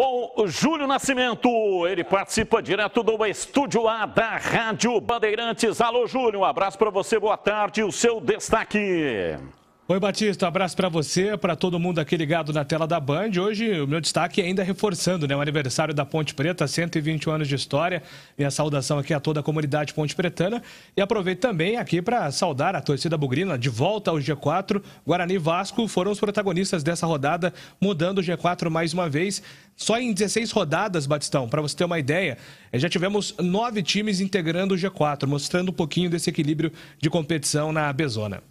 Bom, Júlio Nascimento, ele participa direto do Estúdio A da Rádio Bandeirantes. Alô, Júlio, um abraço para você, boa tarde, o seu destaque. Oi, Batista, abraço para você, para todo mundo aqui ligado na tela da Band. Hoje o meu destaque é ainda reforçando né, o aniversário da Ponte Preta, 121 anos de história. Minha saudação aqui a toda a comunidade Ponte Pretana. E aproveito também aqui para saudar a torcida bugrina de volta ao G4. Guarani e Vasco foram os protagonistas dessa rodada, mudando o G4 mais uma vez. Só em 16 rodadas, Batistão, para você ter uma ideia, eh, já tivemos nove times integrando o G4, mostrando um pouquinho desse equilíbrio de competição na Bezona.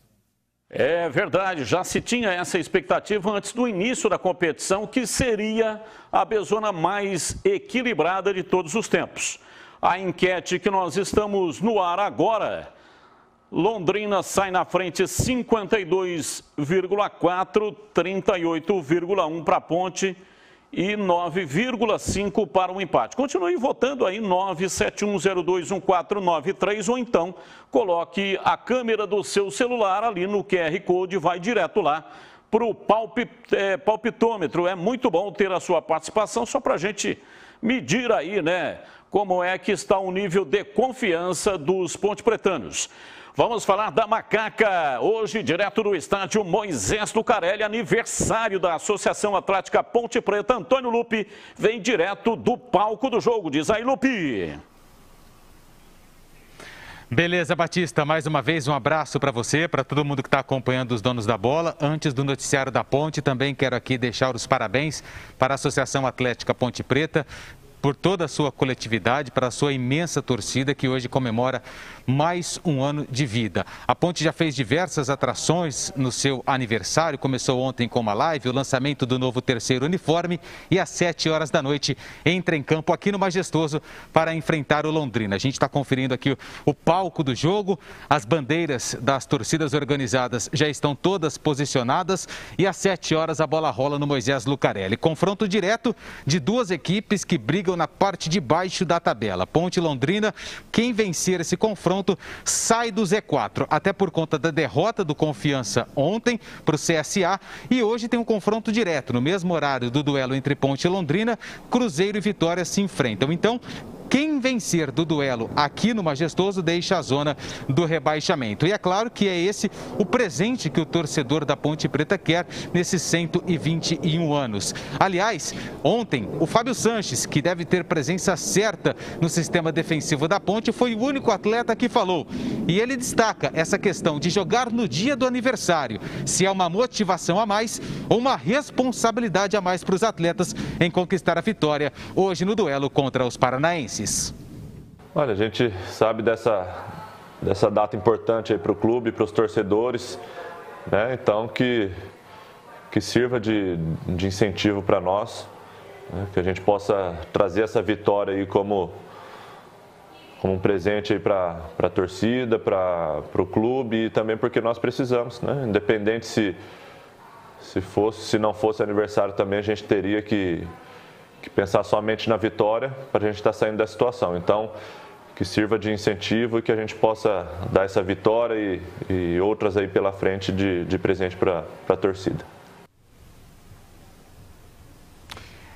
É verdade, já se tinha essa expectativa antes do início da competição, que seria a bezona mais equilibrada de todos os tempos. A enquete que nós estamos no ar agora. Londrina sai na frente 52,4, 38,1 para a Ponte e 9,5 para um empate. Continue votando aí 971021493 ou então coloque a câmera do seu celular ali no QR Code, vai direto lá para o é, palpitômetro. É muito bom ter a sua participação, só para a gente medir aí, né, como é que está o nível de confiança dos pontepretanos. Vamos falar da Macaca, hoje direto do estádio Moisés Lucarelli, aniversário da Associação Atlética Ponte Preta. Antônio Lupe vem direto do palco do jogo, diz aí Lupe. Beleza, Batista, mais uma vez um abraço para você, para todo mundo que está acompanhando os donos da bola. Antes do noticiário da Ponte, também quero aqui deixar os parabéns para a Associação Atlética Ponte Preta por toda a sua coletividade, para a sua imensa torcida que hoje comemora mais um ano de vida. A Ponte já fez diversas atrações no seu aniversário. Começou ontem com uma live, o lançamento do novo terceiro uniforme e às 7 horas da noite entra em campo aqui no Majestoso para enfrentar o Londrina. A gente está conferindo aqui o palco do jogo, as bandeiras das torcidas organizadas já estão todas posicionadas e às 7 horas a bola rola no Moisés Lucarelli. Confronto direto de duas equipes que brigam na parte de baixo da tabela. Ponte Londrina, quem vencer esse confronto sai do Z4, até por conta da derrota do Confiança ontem para o CSA. E hoje tem um confronto direto, no mesmo horário do duelo entre Ponte e Londrina, Cruzeiro e Vitória se enfrentam. Então, quem vencer do duelo aqui no Majestoso deixa a zona do rebaixamento. E é claro que é esse o presente que o torcedor da Ponte Preta quer nesses 121 anos. Aliás, ontem, o Fábio Sanches, que deve ter presença certa no sistema defensivo da Ponte, foi o único atleta que falou e ele destaca essa questão de jogar no dia do aniversário, se é uma motivação a mais ou uma responsabilidade a mais para os atletas em conquistar a vitória hoje no duelo contra os paranaenses. Olha, a gente sabe dessa, dessa data importante para o clube, para os torcedores, né? Então que, que sirva de, de incentivo para nós, né? que a gente possa trazer essa vitória aí como como um presente para a torcida, para o clube e também porque nós precisamos, né? Independente se se fosse, se não fosse aniversário também a gente teria que, que pensar somente na vitória para a gente estar tá saindo da situação. Então que sirva de incentivo e que a gente possa dar essa vitória e, e outras aí pela frente de, de presente para a torcida.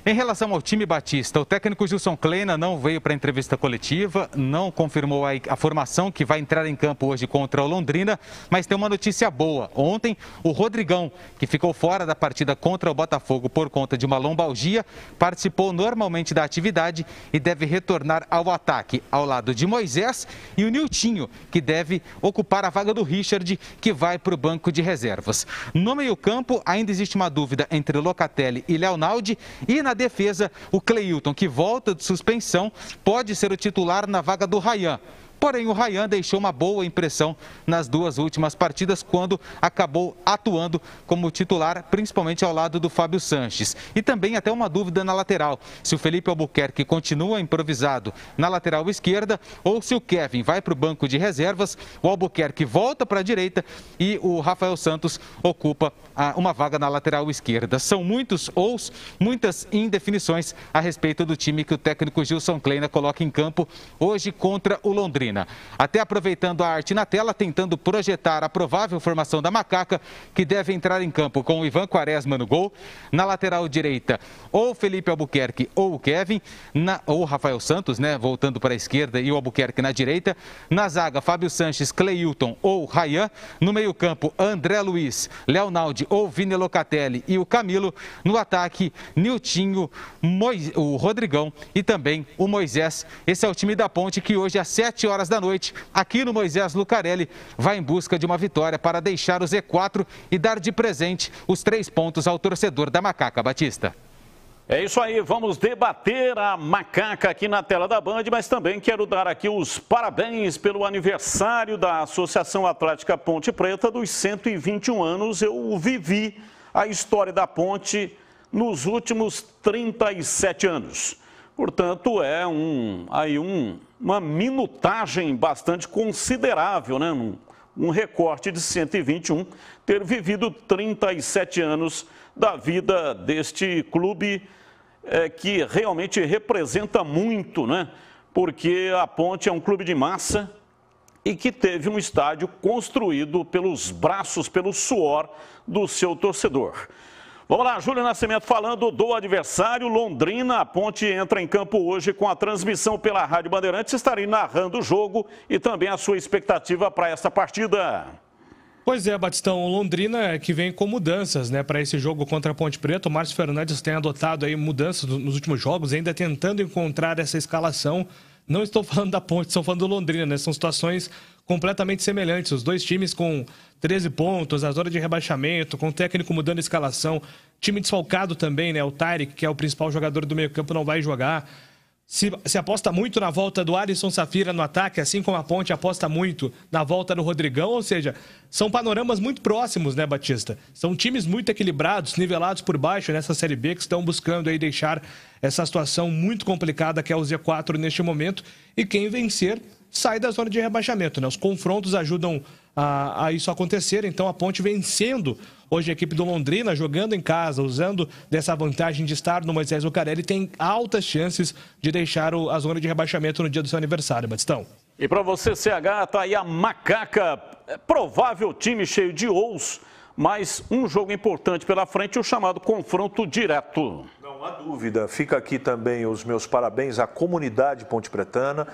Em relação ao time Batista, o técnico Gilson Kleina não veio para a entrevista coletiva, não confirmou a, a, formação que vai entrar em campo hoje contra o Londrina, mas tem uma notícia boa. Ontem, o Rodrigão, que ficou fora da partida contra o Botafogo por conta de uma lombalgia, participou normalmente da atividade e deve retornar ao ataque, ao lado de Moisés e o Niltinho, que deve ocupar a vaga do Richard, que vai para o banco de reservas. No meio-campo, ainda existe uma dúvida entre Locatelli e Leonaldi e na na defesa, o Cleilton, que volta de suspensão, pode ser o titular na vaga do Rayan. Porém, o Rayan deixou uma boa impressão nas duas últimas partidas, quando acabou atuando como titular, principalmente ao lado do Fábio Sanches. E também até uma dúvida na lateral, se o Felipe Albuquerque continua improvisado na lateral esquerda ou se o Kevin vai para o banco de reservas, o Albuquerque volta para a direita e o Rafael Santos ocupa ah, uma vaga na lateral esquerda. São muitos ous, muitas indefinições a respeito do time que o técnico Gilson Kleina coloca em campo hoje contra o Londrina. Londrina. Até aproveitando a arte na tela, tentando projetar a provável formação da macaca, que deve entrar em campo com o Ivan Quaresma no gol. Na lateral direita, ou Felipe Albuquerque ou o Kevin, na, ou Rafael Santos, né? Voltando para a esquerda e o Albuquerque na direita. Na zaga, Fábio Sanches, Cleilton ou Rayan. No meio-campo, André Luiz, Leonaldi ou Vini Locatelli e o Camilo. No ataque, Niltinho, Mois... o Rodrigão e também o Moisés. Esse é o time da Ponte que hoje às 7 horas horas da noite, aqui no Moisés Lucarelli, vai em busca de uma vitória para deixar o Z4 e dar de presente os três pontos ao torcedor da Macaca Batista. É isso aí, vamos debater a macaca aqui na tela da Band, mas também quero dar aqui os parabéns pelo aniversário da Associação Atlética Ponte Preta dos 121 anos. Eu vivi a história da ponte nos últimos 37 anos. Portanto, é um aí um uma minutagem bastante considerável, né? Um, um recorte de 121, ter vivido 37 anos da vida deste clube é, que realmente representa muito, né? Porque a Ponte é um clube de massa e que teve um estádio construído pelos braços, pelo suor do seu torcedor. Vamos lá, Júlio Nascimento falando do adversário Londrina. A Ponte entra em campo hoje com a transmissão pela Rádio Bandeirantes. Estarei narrando o jogo e também a sua expectativa para esta partida. Pois é, Batistão, Londrina é que vem com mudanças, né, para esse jogo contra a Ponte Preta. O Márcio Fernandes tem adotado aí mudanças nos últimos jogos, ainda tentando encontrar essa escalação não estou falando da ponte, estou falando do Londrina, né? São situações completamente semelhantes. Os dois times com 13 pontos, as horas de rebaixamento, com o técnico mudando a escalação. Time desfalcado também, né? O Tarek, que é o principal jogador do meio-campo, não vai jogar se, se, aposta muito na volta do Alisson Safira no ataque, assim como a Ponte aposta muito na volta do Rodrigão, ou seja, são panoramas muito próximos, né, Batista? São times muito equilibrados, nivelados por baixo nessa Série B, que estão buscando aí deixar essa situação muito complicada que é o Z4 neste momento, e quem vencer sai da zona de rebaixamento, né? Os confrontos ajudam a, a, isso acontecer. Então a Ponte vencendo hoje a equipe do Londrina, jogando em casa, usando dessa vantagem de estar no Moisés Lucarelli, tem altas chances de deixar o, a zona de rebaixamento no dia do seu aniversário, Batistão. E para você, CH, tá aí a macaca. É provável time cheio de ous mas um jogo importante pela frente, o chamado confronto direto. Não há dúvida. Fica aqui também os meus parabéns à comunidade ponte-pretana,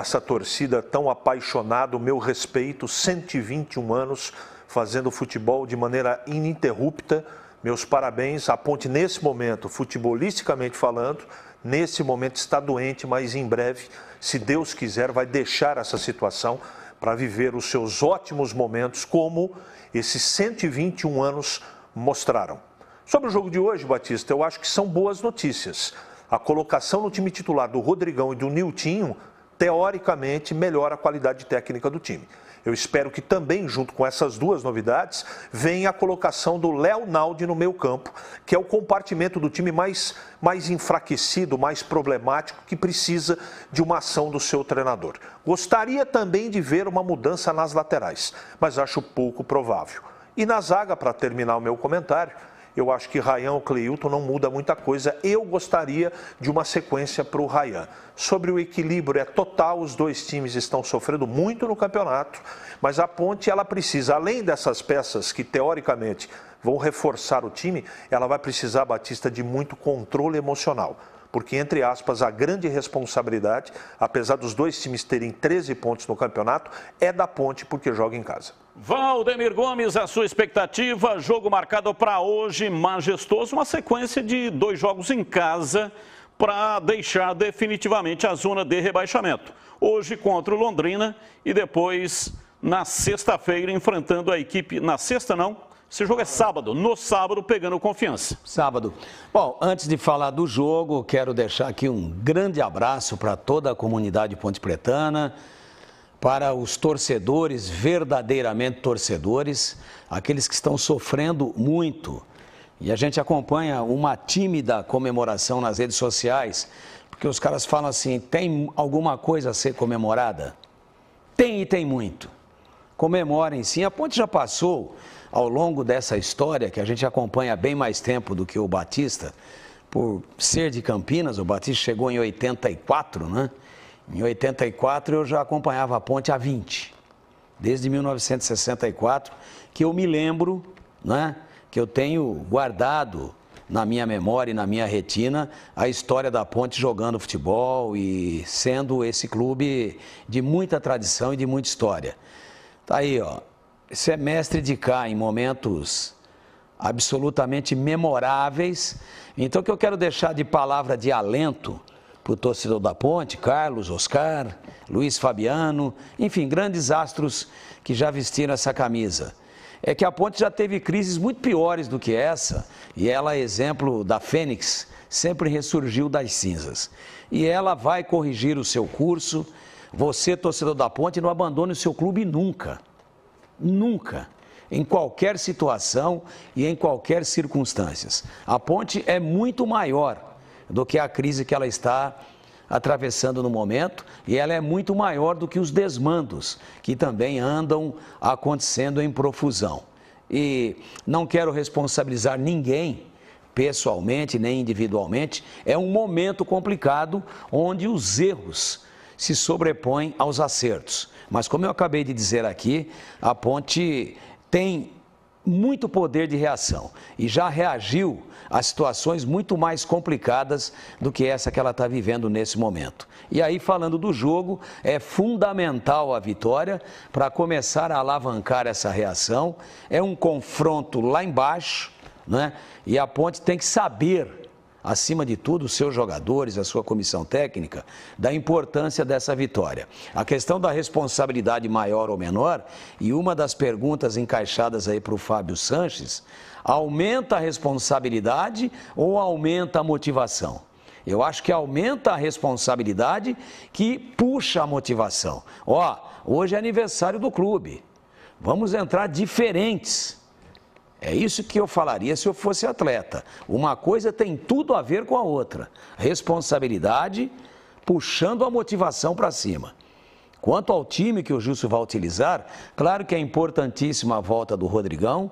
essa torcida tão apaixonada, o meu respeito, 121 anos fazendo futebol de maneira ininterrupta. Meus parabéns. A Ponte, nesse momento, futebolisticamente falando, nesse momento está doente, mas em breve, se Deus quiser, vai deixar essa situação para viver os seus ótimos momentos, como esses 121 anos mostraram. Sobre o jogo de hoje, Batista, eu acho que são boas notícias. A colocação no time titular do Rodrigão e do Niltinho teoricamente, melhora a qualidade técnica do time. Eu espero que também, junto com essas duas novidades, venha a colocação do Léo Naldi no meio campo, que é o compartimento do time mais, mais enfraquecido, mais problemático, que precisa de uma ação do seu treinador. Gostaria também de ver uma mudança nas laterais, mas acho pouco provável. E na zaga, para terminar o meu comentário, eu acho que Rayan ou Cleilton não muda muita coisa. Eu gostaria de uma sequência para o Rayan. Sobre o equilíbrio, é total, os dois times estão sofrendo muito no campeonato, mas a Ponte ela precisa, além dessas peças que teoricamente vão reforçar o time, ela vai precisar, Batista, de muito controle emocional porque, entre aspas, a grande responsabilidade, apesar dos dois times terem 13 pontos no campeonato, é da Ponte, porque joga em casa. Valdemir Gomes, a sua expectativa, jogo marcado para hoje, majestoso, uma sequência de dois jogos em casa para deixar definitivamente a zona de rebaixamento. Hoje contra o Londrina e depois na sexta-feira enfrentando a equipe, na sexta não, esse jogo é sábado, no sábado pegando confiança. Sábado. Bom, antes de falar do jogo, quero deixar aqui um grande abraço para toda a comunidade ponte pretana, para os torcedores, verdadeiramente torcedores, aqueles que estão sofrendo muito. E a gente acompanha uma tímida comemoração nas redes sociais, porque os caras falam assim: tem alguma coisa a ser comemorada? Tem e tem muito. Comemorem sim. A ponte já passou ao longo dessa história, que a gente acompanha bem mais tempo do que o Batista, por ser de Campinas, o Batista chegou em 84, né? Em 84 eu já acompanhava a ponte há 20, desde 1964, que eu me lembro, né, que eu tenho guardado na minha memória e na minha retina a história da ponte jogando futebol e sendo esse clube de muita tradição e de muita história. Tá aí, ó, semestre é de cá em momentos absolutamente memoráveis. Então, o que eu quero deixar de palavra de alento para o torcedor da Ponte, Carlos, Oscar, Luiz Fabiano, enfim, grandes astros que já vestiram essa camisa. É que a Ponte já teve crises muito piores do que essa, e ela, é exemplo da Fênix, sempre ressurgiu das cinzas. E ela vai corrigir o seu curso. Você, torcedor da Ponte, não abandone o seu clube nunca. Nunca em qualquer situação e em qualquer circunstâncias. A ponte é muito maior do que a crise que ela está atravessando no momento, e ela é muito maior do que os desmandos que também andam acontecendo em profusão. E não quero responsabilizar ninguém pessoalmente nem individualmente, é um momento complicado onde os erros se sobrepõem aos acertos. Mas como eu acabei de dizer aqui, a ponte tem muito poder de reação e já reagiu a situações muito mais complicadas do que essa que ela está vivendo nesse momento. E aí, falando do jogo, é fundamental a vitória para começar a alavancar essa reação. É um confronto lá embaixo, né? E a ponte tem que saber acima de tudo, os seus jogadores, a sua comissão técnica, da importância dessa vitória. A questão da responsabilidade maior ou menor, e uma das perguntas encaixadas aí para o Fábio Sanches, aumenta a responsabilidade ou aumenta a motivação? Eu acho que aumenta a responsabilidade que puxa a motivação. Ó, hoje é aniversário do clube. Vamos entrar diferentes. É isso que eu falaria se eu fosse atleta. Uma coisa tem tudo a ver com a outra. Responsabilidade puxando a motivação para cima. Quanto ao time que o Justo vai utilizar, claro que é importantíssima a volta do Rodrigão.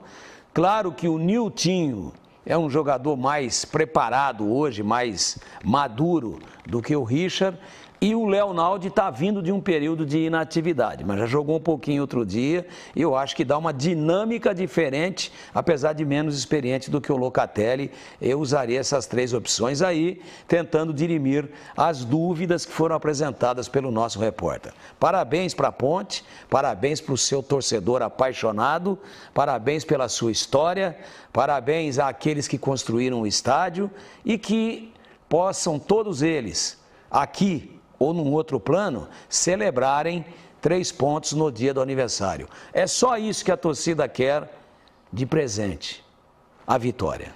Claro que o Niltinho é um jogador mais preparado hoje, mais maduro do que o Richard. E o Leonardo está vindo de um período de inatividade, mas já jogou um pouquinho outro dia. E eu acho que dá uma dinâmica diferente, apesar de menos experiente do que o Locatelli. Eu usaria essas três opções aí, tentando dirimir as dúvidas que foram apresentadas pelo nosso repórter. Parabéns para a Ponte, parabéns para o seu torcedor apaixonado, parabéns pela sua história, parabéns àqueles que construíram o estádio e que possam todos eles aqui ou num outro plano, celebrarem três pontos no dia do aniversário. É só isso que a torcida quer de presente: a vitória.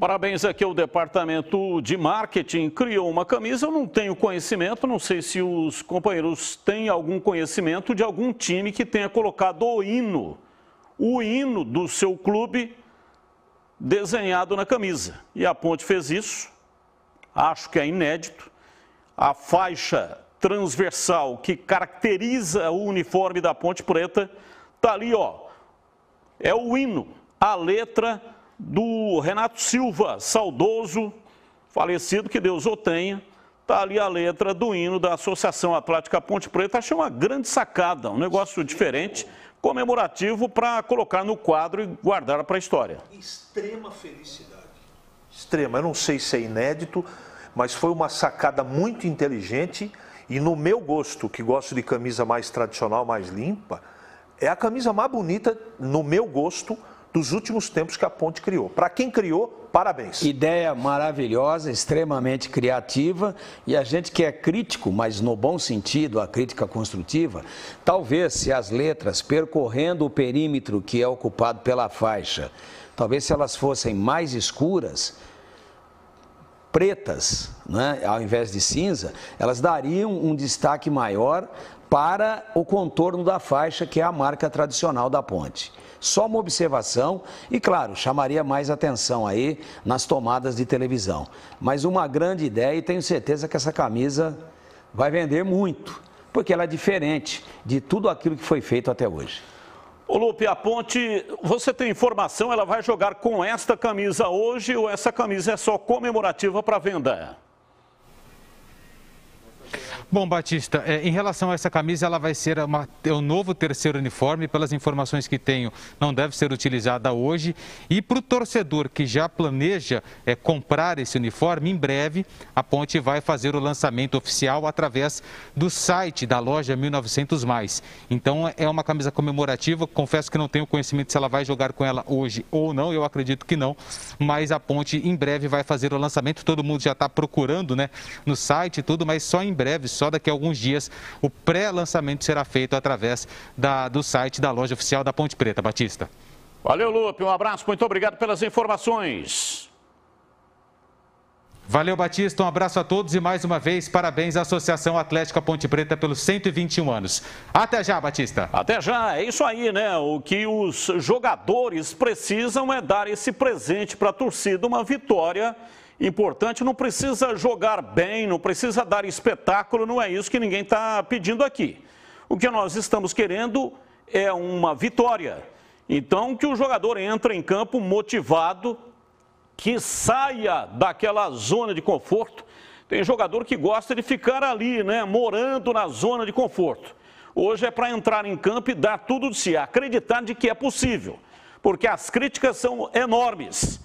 Parabéns aqui ao departamento de marketing. Criou uma camisa, eu não tenho conhecimento, não sei se os companheiros têm algum conhecimento de algum time que tenha colocado o hino, o hino do seu clube desenhado na camisa. E a Ponte fez isso, acho que é inédito. A faixa transversal que caracteriza o uniforme da Ponte Preta tá ali, ó. É o hino, a letra do Renato Silva, saudoso, falecido, que Deus o tenha. Está ali a letra do hino da Associação Atlética Ponte Preta. Achei uma grande sacada, um negócio diferente, comemorativo para colocar no quadro e guardar para a história. Extrema felicidade. Extrema, eu não sei se é inédito, mas foi uma sacada muito inteligente e no meu gosto, que gosto de camisa mais tradicional, mais limpa, é a camisa mais bonita, no meu gosto, dos últimos tempos que a Ponte criou. Para quem criou, parabéns. Ideia maravilhosa, extremamente criativa e a gente que é crítico, mas no bom sentido, a crítica construtiva, talvez se as letras percorrendo o perímetro que é ocupado pela faixa, talvez se elas fossem mais escuras, pretas, né, ao invés de cinza, elas dariam um destaque maior para o contorno da faixa, que é a marca tradicional da ponte. Só uma observação e, claro, chamaria mais atenção aí nas tomadas de televisão. Mas uma grande ideia e tenho certeza que essa camisa vai vender muito, porque ela é diferente de tudo aquilo que foi feito até hoje. Ô Lupe, a Ponte, você tem informação, ela vai jogar com esta camisa hoje ou essa camisa é só comemorativa para venda? Bom, Batista, é, em relação a essa camisa, ela vai ser uma, é o novo terceiro uniforme, pelas informações que tenho, não deve ser utilizada hoje. E para o torcedor que já planeja é, comprar esse uniforme, em breve a Ponte vai fazer o lançamento oficial através do site da loja 1900 Mais. Então é uma camisa comemorativa, confesso que não tenho conhecimento se ela vai jogar com ela hoje ou não, eu acredito que não, mas a Ponte em breve vai fazer o lançamento, todo mundo já está procurando né, no site tudo, mas só em breve, só daqui a alguns dias o pré-lançamento será feito através da, do site da loja oficial da Ponte Preta, Batista. Valeu, Lupe. Um abraço. Muito obrigado pelas informações. Valeu, Batista. Um abraço a todos e mais uma vez, parabéns à Associação Atlética Ponte Preta pelos 121 anos. Até já, Batista. Até já. É isso aí, né? O que os jogadores precisam é dar esse presente para a torcida, uma vitória importante não precisa jogar bem, não precisa dar espetáculo, não é isso que ninguém está pedindo aqui. O que nós estamos querendo é uma vitória. Então, que o jogador entre em campo motivado, que saia daquela zona de conforto. Tem jogador que gosta de ficar ali, né, morando na zona de conforto. Hoje é para entrar em campo e dar tudo de si, acreditar de que é possível, porque as críticas são enormes.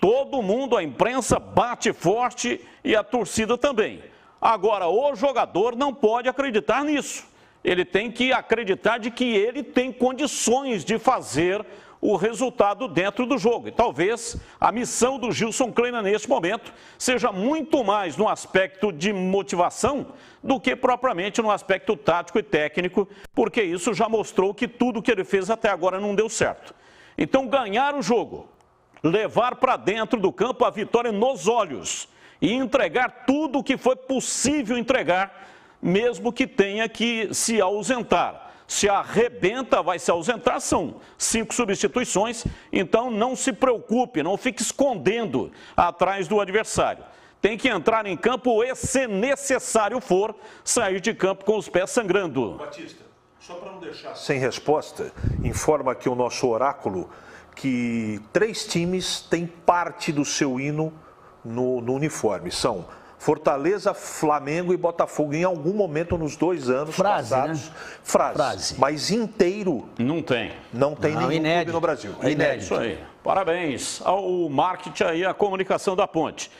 Todo mundo, a imprensa, bate forte e a torcida também. Agora, o jogador não pode acreditar nisso. Ele tem que acreditar de que ele tem condições de fazer o resultado dentro do jogo. E talvez a missão do Gilson Kleina neste momento seja muito mais no aspecto de motivação do que propriamente no aspecto tático e técnico, porque isso já mostrou que tudo que ele fez até agora não deu certo. Então, ganhar o jogo, levar para dentro do campo a vitória nos olhos e entregar tudo o que foi possível entregar, mesmo que tenha que se ausentar. Se arrebenta, vai se ausentar, são cinco substituições, então não se preocupe, não fique escondendo atrás do adversário. Tem que entrar em campo e, se necessário for, sair de campo com os pés sangrando. Batista, só para não deixar sem resposta, informa que o nosso oráculo que três times têm parte do seu hino no, no uniforme. São Fortaleza, Flamengo e Botafogo. Em algum momento nos dois anos frase, né? passados, né? frase. frase. Mas inteiro. Não tem. Não tem não, nenhum inédito. clube no Brasil. É inédito. inédito. Isso aí. Parabéns ao marketing aí, a comunicação da ponte.